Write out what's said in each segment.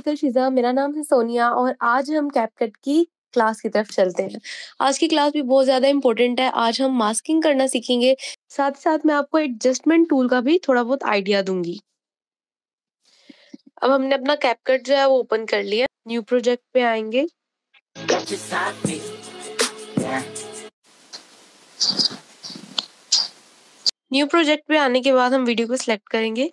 technical Sheeza मेरा नाम है सोनिया और आज हम कैपकट की क्लास की तरफ चलते हैं आज की क्लास भी बहुत ज़्यादा इंपॉर्टेंट है आज हम मास्किंग करना सीखेंगे साथ ही साथ मैं आपको एडजस्टमेंट टूल का भी थोड़ा बहुत आइडिया दूंगी अब हमने अपना कैपकट जो है वो ओपन कर लिया न्यू प्रोजेक्ट पे आएंगे न्यू प्रोजेक्ट पे आने के बाद हम वीडियो को सिलेक्ट करेंगे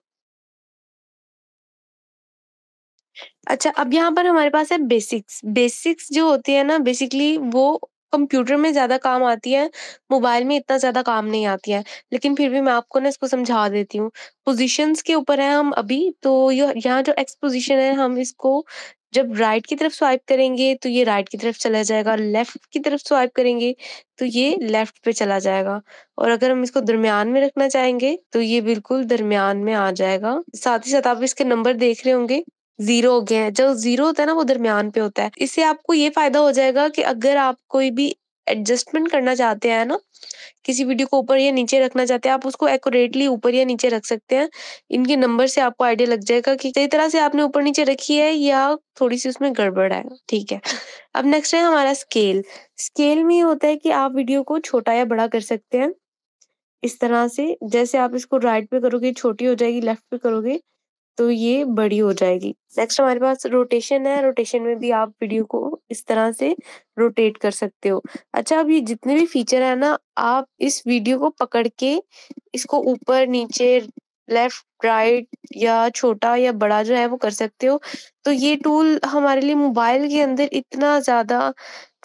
अच्छा अब यहाँ पर हमारे पास है बेसिक्स बेसिक्स जो होती है ना बेसिकली वो कंप्यूटर में ज़्यादा काम आती है मोबाइल में इतना ज़्यादा काम नहीं आती है लेकिन फिर भी मैं आपको ना इसको समझा देती हूँ पोजीशंस के ऊपर है हम अभी तो यहाँ जो एक्स पोजिशन है हम इसको जब राइट की तरफ स्वाइप करेंगे तो ये राइट की तरफ चला जाएगा लेफ्ट की तरफ स्वाइप करेंगे तो ये लेफ्ट पे चला जाएगा और अगर हम इसको दरमियान में रखना चाहेंगे तो ये बिल्कुल दरमियान में आ जाएगा साथ ही साथ आप इसके नंबर देख रहे होंगे जीरो हो गए हैं जो जीरो होता है ना वो दरमियान पे होता है इससे आपको ये फायदा हो जाएगा कि अगर आप कोई भी एडजस्टमेंट करना चाहते हैं ना किसी वीडियो को ऊपर या नीचे रखना चाहते हैं आप उसको एक्यूरेटली ऊपर या नीचे रख सकते हैं इनके नंबर से आपको आइडिया लग जाएगा कि कई तरह से आपने ऊपर नीचे रखी है या थोड़ी सी उसमें गड़बड़ है ठीक है अब नेक्स्ट है हमारा स्केल स्केल में ये होता है कि आप वीडियो को छोटा या बड़ा कर सकते हैं इस तरह से जैसे आप इसको राइट पे करोगे छोटी हो जाएगी लेफ्ट पे करोगे तो ये बड़ी हो जाएगी नेक्स्ट हमारे पास रोटेशन है रोटेशन में भी आप वीडियो को इस तरह से रोटेट कर सकते हो अच्छा अब ये जितने भी फीचर है ना आप इस वीडियो को पकड़ के इसको ऊपर नीचे लेफ्ट राइट या छोटा या बड़ा जो है वो कर सकते हो तो ये टूल हमारे लिए मोबाइल के अंदर इतना ज्यादा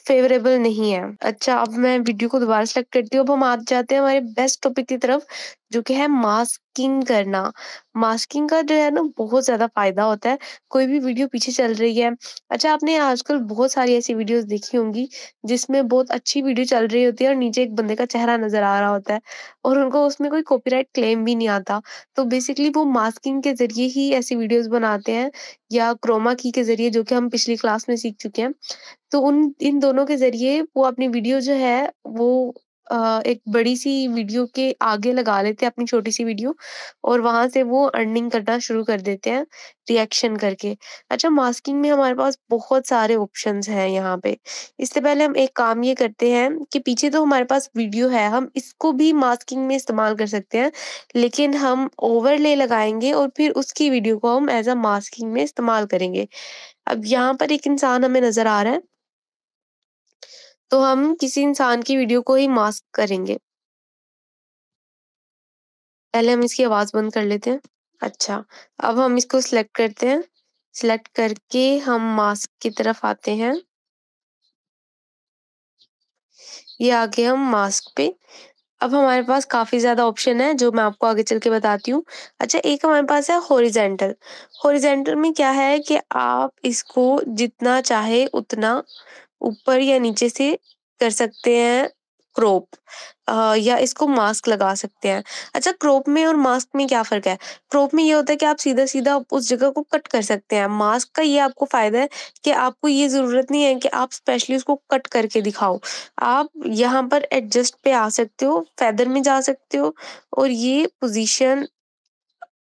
फेवरेबल नहीं है अच्छा अब मैं वीडियो को दोबारा सेलेक्ट करती हूँ अब हम आ जाते हैं हमारे बेस्ट टॉपिक की तरफ जो कि है मास्किंग करना मास्किंग का जो है ना बहुत ज़्यादा फायदा होता है कोई भी वीडियो पीछे चल रही है अच्छा आपने आजकल बहुत सारी ऐसी वीडियोस देखी होंगी जिसमें बहुत अच्छी वीडियो चल रही होती है और नीचे एक बंदे का चेहरा नज़र आ रहा होता है और उनको उसमें कोई कॉपीराइट क्लेम भी नहीं आता तो बेसिकली वो मास्किंग के ज़रिए ही ऐसी वीडियोज बनाते हैं या क्रोमा की के ज़रिए जो कि हम पिछली क्लास में सीख चुके हैं तो उन इन दोनों के ज़रिए वो अपनी वीडियो जो है वो एक बड़ी सी वीडियो के आगे लगा लेते हैं अपनी छोटी सी वीडियो और वहां से वो अर्निंग करना शुरू कर देते हैं रिएक्शन करके अच्छा मास्किंग में हमारे पास बहुत सारे ऑप्शंस हैं यहाँ पे इससे पहले हम एक काम ये करते हैं कि पीछे तो हमारे पास वीडियो है हम इसको भी मास्किंग में इस्तेमाल कर सकते हैं लेकिन हम ओवरले लगाएंगे और फिर उसकी वीडियो को हम एज अ मास्किंग में इस्तेमाल करेंगे अब यहाँ पर एक इंसान हमें नजर आ रहा है तो हम किसी इंसान की वीडियो को ही मास्क करेंगे पहले हम इसकी आवाज़ बंद कर लेते हैं अच्छा अब हम इसको सिलेक्ट करते हैं सिलेक्ट करके हम मास्क की तरफ आते हैं ये आगे हम मास्क पे अब हमारे पास काफ़ी ज़्यादा ऑप्शन है जो मैं आपको आगे चल के बताती हूँ अच्छा एक हमारे पास है हॉरिजेंटल हॉरिजेंटल में क्या है कि आप इसको जितना चाहे उतना ऊपर या नीचे से कर सकते हैं क्रोप या इसको मास्क लगा सकते हैं अच्छा क्रोप में और मास्क में क्या फ़र्क है क्रोप में ये होता है कि आप सीधा सीधा उस जगह को कट कर सकते हैं मास्क का ये आपको फ़ायदा है कि आपको ये ज़रूरत नहीं है कि आप स्पेशली उसको कट करके दिखाओ आप यहाँ पर एडजस्ट पे आ सकते हो फैदर में जा सकते हो और ये पोजिशन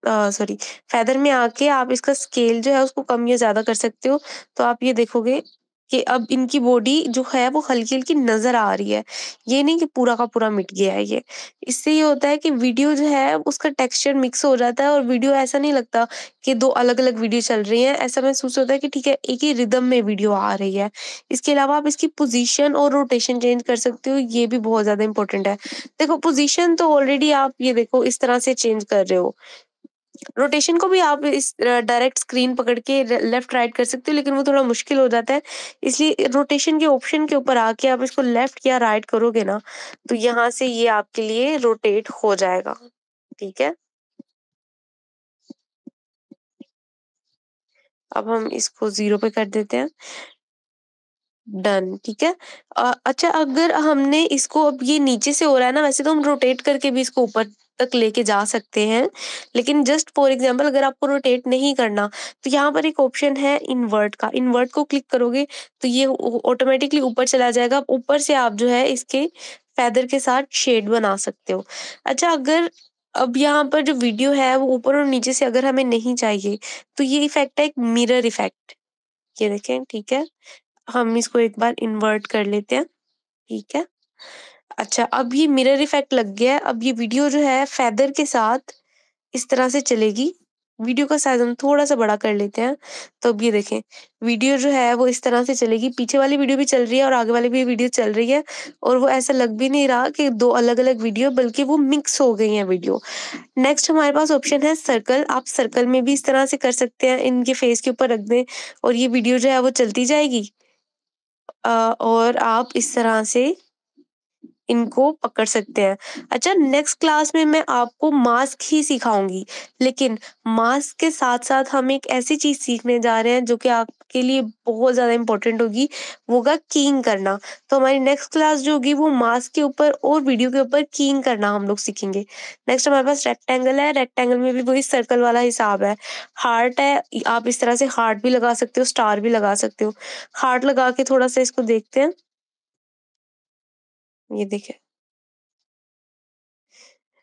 सॉरी फैदर में आके आप इसका स्केल जो है उसको कम या ज़्यादा कर सकते हो तो आप ये देखोगे कि अब इनकी बॉडी जो है वो हल्की हल्की नजर आ रही है ये नहीं कि पूरा का पूरा मिट गया है ये इससे ये होता है कि वीडियो जो है उसका टेक्सचर मिक्स हो जाता है और वीडियो ऐसा नहीं लगता कि दो अलग अलग वीडियो चल रही हैं ऐसा महसूस होता है कि ठीक है एक ही रिदम में वीडियो आ रही है इसके अलावा आप इसकी पोजिशन और रोटेशन चेंज कर सकते हो ये भी बहुत ज्यादा इंपॉर्टेंट है देखो पोजिशन तो ऑलरेडी आप ये देखो इस तरह से चेंज कर रहे हो रोटेशन को भी आप इस डायरेक्ट स्क्रीन पकड़ के लेफ्ट राइट कर सकते हो लेकिन वो थोड़ा मुश्किल हो जाता है इसलिए रोटेशन के ऑप्शन के ऊपर आके आप इसको लेफ्ट या राइट करोगे ना तो यहाँ से ये आपके लिए रोटेट हो जाएगा ठीक है अब हम इसको जीरो पे कर देते हैं डन ठीक है अच्छा अगर हमने इसको अब ये नीचे से हो रहा है ना वैसे तो हम रोटेट करके भी इसको ऊपर तक लेके जा सकते हैं लेकिन जस्ट फॉर एग्जाम्पल अगर आपको रोटेट नहीं करना तो यहाँ पर एक ऑप्शन है इन्वर्ट का इन्वर्ट को क्लिक करोगे तो ये ऑटोमेटिकली ऊपर चला जाएगा ऊपर से आप जो है इसके फैदर के साथ शेड बना सकते हो अच्छा अगर अब यहाँ पर जो वीडियो है वो ऊपर और नीचे से अगर हमें नहीं चाहिए तो ये इफेक्ट है एक मिरर इफेक्ट ये देखें ठीक है हम इसको एक बार इन्वर्ट कर लेते हैं ठीक है अच्छा अब ये मिरर इफेक्ट लग गया है अब ये वीडियो जो है फैदर के साथ इस तरह से चलेगी वीडियो का साइज हम थोड़ा सा बड़ा कर लेते हैं तो अब ये देखें वीडियो जो है वो इस तरह से चलेगी पीछे वाली वीडियो भी चल रही है और आगे वाली भी वीडियो चल रही है और वो ऐसा लग भी नहीं रहा कि दो अलग अलग वीडियो बल्कि वो मिक्स हो गई हैं वीडियो नेक्स्ट हमारे पास ऑप्शन है सर्कल आप सर्कल में भी इस तरह से कर सकते हैं इनके फेस के ऊपर रख दें और ये वीडियो जो है वो चलती जाएगी और आप इस तरह से इनको पकड़ सकते हैं अच्छा नेक्स्ट क्लास में मैं आपको मास्क ही सिखाऊंगी लेकिन मास्क के साथ साथ हम एक ऐसी चीज सीखने जा रहे हैं जो कि आपके लिए बहुत ज्यादा इंपॉर्टेंट होगी वो होगा कींग करना तो हमारी नेक्स्ट क्लास जो होगी वो मास्क के ऊपर और वीडियो के ऊपर कींग करना हम लोग सीखेंगे नेक्स्ट हमारे पास रेक्टेंगल है रेक्टेंगल में भी वही सर्कल वाला हिसाब है हार्ट है आप इस तरह से हार्ट भी लगा सकते हो स्टार भी लगा सकते हो हार्ट लगा के थोड़ा सा इसको देखते हैं ये देखे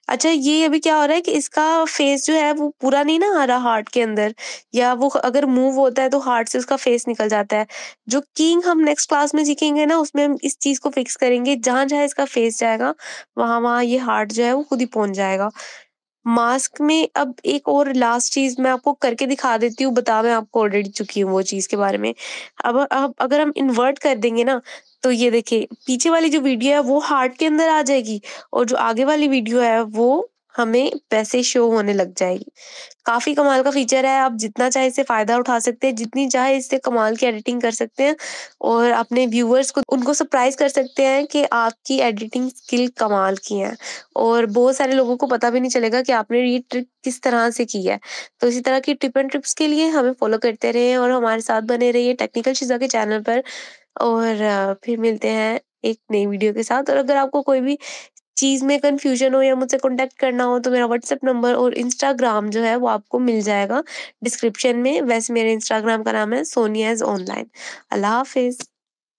अच्छा ये अभी क्या हो रहा है कि इसका फेस जो है वो पूरा नहीं ना आ रहा हार्ट के अंदर या वो अगर मूव होता है तो हार्ट से उसका फेस निकल जाता है जो किंग हम नेक्स्ट क्लास में सीखेंगे ना उसमें हम इस चीज को फिक्स करेंगे जहां जहां इसका फेस जाएगा वहां वहां ये हार्ट जो है वो खुद ही पहुंच जाएगा मास्क में अब एक और लास्ट चीज मैं आपको करके दिखा देती हूँ बता मैं आपको ऑलरेडी चुकी हूँ वो चीज के बारे में अब अब अगर हम इन्वर्ट कर देंगे ना तो ये देखिए पीछे वाली जो वीडियो है वो हार्ट के अंदर आ जाएगी और जो आगे वाली वीडियो है वो हमें पैसे शो होने लग जाएगी काफी कमाल का फीचर है आप जितना चाहे इससे फायदा उठा सकते हैं जितनी चाहे इससे कमाल की एडिटिंग कर सकते हैं और अपने व्यूअर्स को उनको सरप्राइज कर सकते हैं कि आपकी एडिटिंग स्किल कमाल की है और बहुत सारे लोगों को पता भी नहीं चलेगा कि आपने ये ट्रिक किस तरह से की है तो इसी तरह की टिप एंड ट्रिप्स के लिए हमें फॉलो करते रहे और हमारे साथ बने रहिए टेक्निकल चीजों के चैनल पर और फिर मिलते हैं एक नई वीडियो के साथ और अगर आपको कोई भी चीज़ में कन्फ्यूजन हो या मुझसे कांटेक्ट करना हो तो मेरा व्हाट्सएप नंबर और इंस्टाग्राम जो है वो आपको मिल जाएगा डिस्क्रिप्शन में वैसे मेरे इंस्टाग्राम का नाम है सोनिया इज़ ऑनलाइन अल्लाह हाफिज़